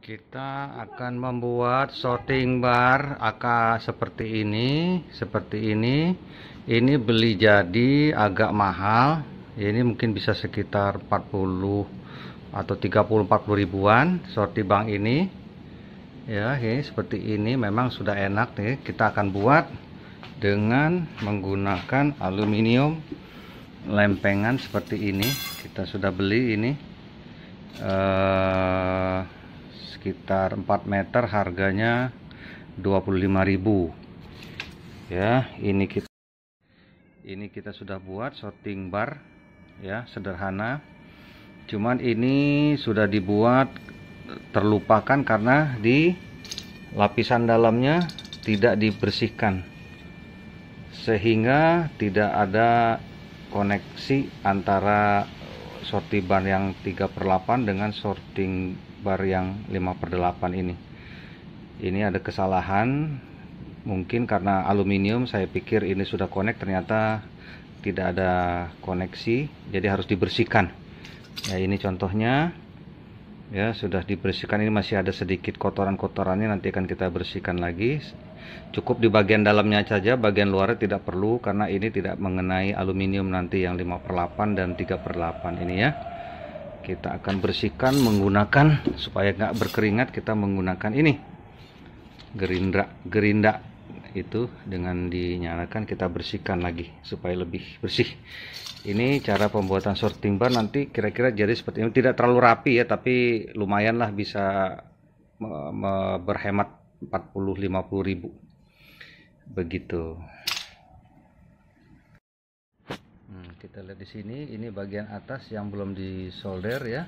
kita akan membuat sorting bar AK seperti ini seperti ini ini beli jadi agak mahal ini mungkin bisa sekitar 40 atau 30 40 ribuan sorti bank ini ya ini seperti ini memang sudah enak nih kita akan buat dengan menggunakan aluminium lempengan seperti ini kita sudah beli ini eh uh, sekitar 4 meter harganya 25.000 ya ini kita ini kita sudah buat sorting bar ya sederhana cuman ini sudah dibuat terlupakan karena di lapisan dalamnya tidak dibersihkan sehingga tidak ada koneksi antara sorting bar yang 3 per 8 dengan sorting bar yang 5 per 8 ini ini ada kesalahan mungkin karena aluminium saya pikir ini sudah connect ternyata tidak ada koneksi jadi harus dibersihkan ya ini contohnya ya sudah dibersihkan ini masih ada sedikit kotoran-kotorannya nanti akan kita bersihkan lagi cukup di bagian dalamnya saja bagian luarnya tidak perlu karena ini tidak mengenai aluminium nanti yang 5 per 8 dan 3 per 8 ini ya kita akan bersihkan menggunakan supaya nggak berkeringat kita menggunakan ini gerinda gerinda itu dengan dinyalakan kita bersihkan lagi supaya lebih bersih ini cara pembuatan sorting bar nanti kira-kira jadi seperti ini tidak terlalu rapi ya tapi lumayanlah bisa berhemat 40-50 ribu begitu kita lihat di sini ini bagian atas yang belum disolder ya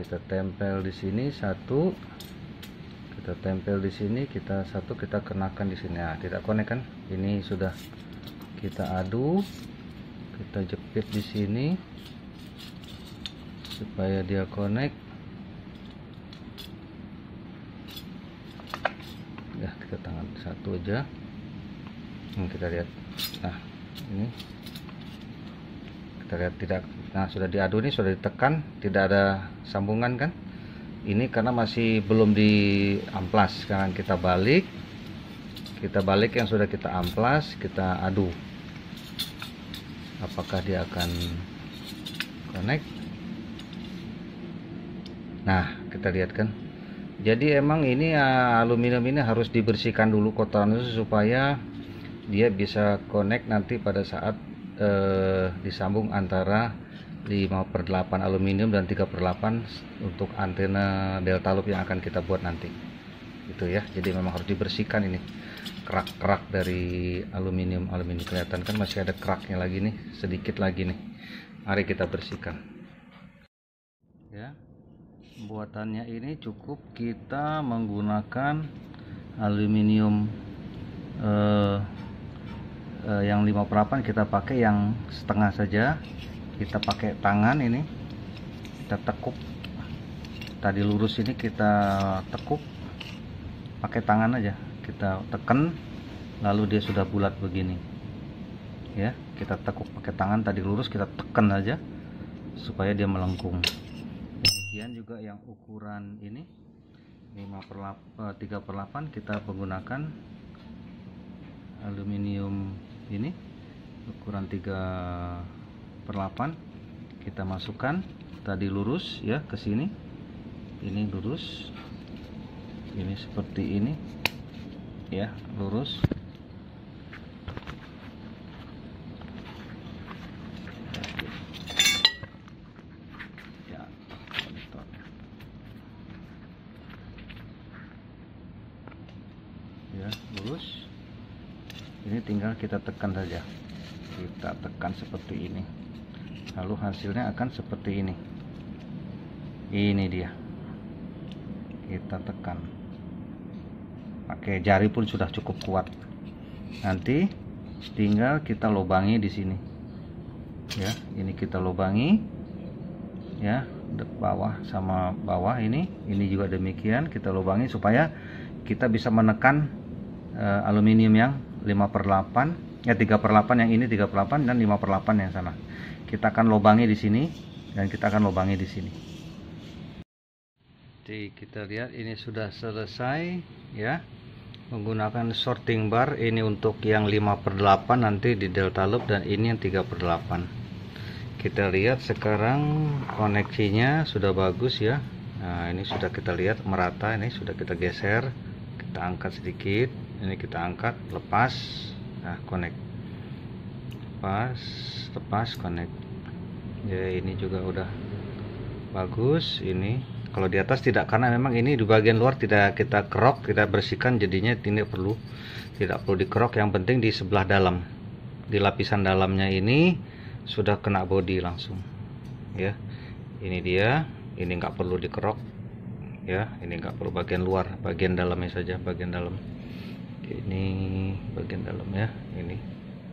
kita tempel di sini satu kita tempel di sini kita satu kita kenakan di sini nah, tidak konek kan ini sudah kita adu kita jepit di sini supaya dia konek ya kita tangan satu aja nah, kita lihat nah ini kita lihat tidak nah sudah diadu ini sudah ditekan tidak ada sambungan kan ini karena masih belum di amplas sekarang kita balik kita balik yang sudah kita amplas kita adu apakah dia akan connect nah kita lihat kan jadi emang ini ah, aluminium ini harus dibersihkan dulu kotoran itu supaya dia bisa connect nanti pada saat eh, disambung antara 5 per 8 aluminium dan 3 per 8 untuk antena delta loop yang akan kita buat nanti itu ya jadi memang harus dibersihkan ini kerak-kerak dari aluminium aluminium kelihatan kan masih ada keraknya lagi nih sedikit lagi nih mari kita bersihkan ya buatannya ini cukup kita menggunakan aluminium eh, uh, yang 58 kita pakai yang setengah saja kita pakai tangan ini kita tekuk tadi lurus ini kita tekuk pakai tangan aja kita tekan lalu dia sudah bulat begini ya kita tekuk pakai tangan tadi lurus kita tekan aja supaya dia melengkung demikian juga yang ukuran ini 5 per 8, 3 per 8 kita menggunakan aluminium ini ukuran 3 per 8 kita masukkan tadi lurus ya ke sini ini lurus ini seperti ini ya lurus tinggal kita tekan saja kita tekan seperti ini lalu hasilnya akan seperti ini ini dia kita tekan pakai jari pun sudah cukup kuat nanti tinggal kita lubangi di sini ya ini kita lubangi ya bawah sama bawah ini ini juga demikian kita lubangi supaya kita bisa menekan e, aluminium yang 5 per 8 ya 3 per 8 yang ini 3 per 8 dan 5 per 8 yang sana kita akan lubangi di sini dan kita akan lubangi di sini jadi kita lihat ini sudah selesai ya menggunakan sorting bar ini untuk yang 5 per 8 nanti di delta loop dan ini yang 3 per 8 kita lihat sekarang koneksinya sudah bagus ya Nah ini sudah kita lihat merata ini sudah kita geser kita angkat sedikit ini kita angkat lepas nah connect lepas lepas connect ya ini juga udah bagus ini kalau di atas tidak karena memang ini di bagian luar tidak kita kerok tidak bersihkan jadinya tidak perlu tidak perlu dikerok yang penting di sebelah dalam di lapisan dalamnya ini sudah kena body langsung ya ini dia ini nggak perlu dikerok ya ini nggak perlu bagian luar bagian dalamnya saja bagian dalam ini bagian dalam ya ini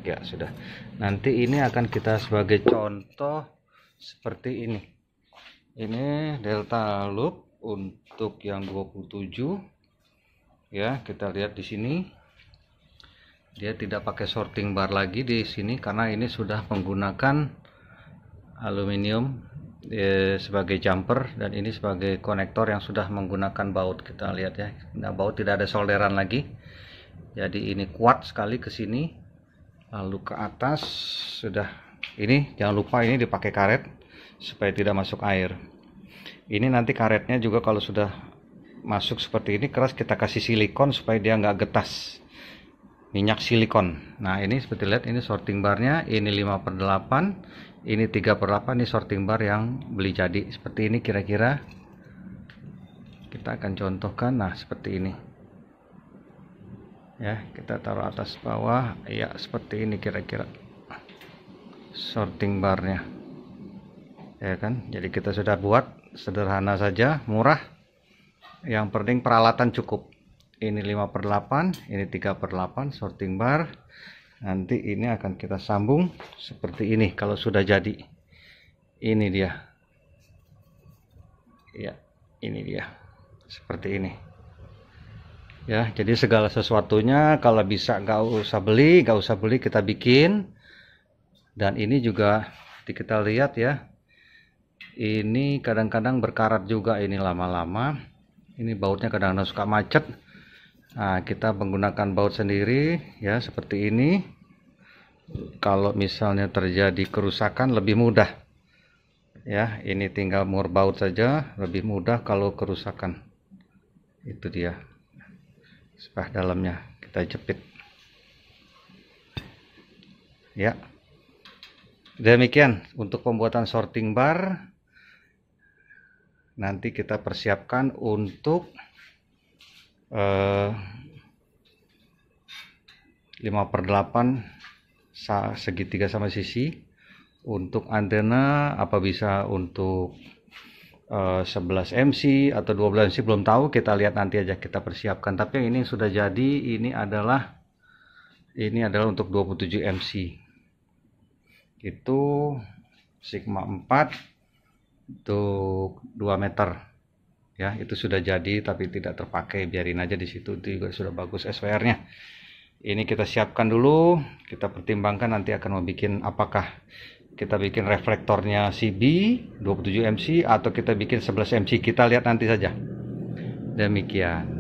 ya sudah nanti ini akan kita sebagai contoh seperti ini ini delta loop untuk yang 27 ya kita lihat di sini dia tidak pakai sorting bar lagi di sini karena ini sudah menggunakan aluminium ya, sebagai jumper dan ini sebagai konektor yang sudah menggunakan baut kita lihat ya nah baut tidak ada solderan lagi jadi ini kuat sekali ke sini lalu ke atas sudah ini jangan lupa ini dipakai karet supaya tidak masuk air ini nanti karetnya juga kalau sudah masuk seperti ini keras kita kasih silikon supaya dia nggak getas minyak silikon nah ini seperti lihat ini sorting barnya ini 5 per 8 ini 3 per 8 ini sorting bar yang beli jadi seperti ini kira-kira kita akan contohkan nah seperti ini ya kita taruh atas bawah ya seperti ini kira-kira sorting barnya ya kan jadi kita sudah buat sederhana saja murah yang penting peralatan cukup ini 5 per 8 ini 3 per 8 sorting bar nanti ini akan kita sambung seperti ini kalau sudah jadi ini dia ya ini dia seperti ini ya jadi segala sesuatunya kalau bisa nggak usah beli nggak usah beli kita bikin dan ini juga kita lihat ya ini kadang-kadang berkarat juga ini lama-lama ini bautnya kadang-kadang suka macet nah kita menggunakan baut sendiri ya seperti ini kalau misalnya terjadi kerusakan lebih mudah ya ini tinggal mur baut saja lebih mudah kalau kerusakan itu dia sebelah dalamnya kita jepit ya demikian untuk pembuatan sorting bar nanti kita persiapkan untuk eh, 5 per 8 segitiga sama sisi untuk antena apa bisa untuk 11 eh, MC atau 12 MC belum tahu kita lihat nanti aja kita persiapkan tapi yang ini sudah jadi ini adalah ini adalah untuk 27 MC itu sigma 4 untuk 2 meter ya itu sudah jadi tapi tidak terpakai biarin aja di situ itu juga sudah bagus SWR nya ini kita siapkan dulu kita pertimbangkan nanti akan membuat apakah kita bikin reflektornya CB 27 MC atau kita bikin 11 MC kita lihat nanti saja demikian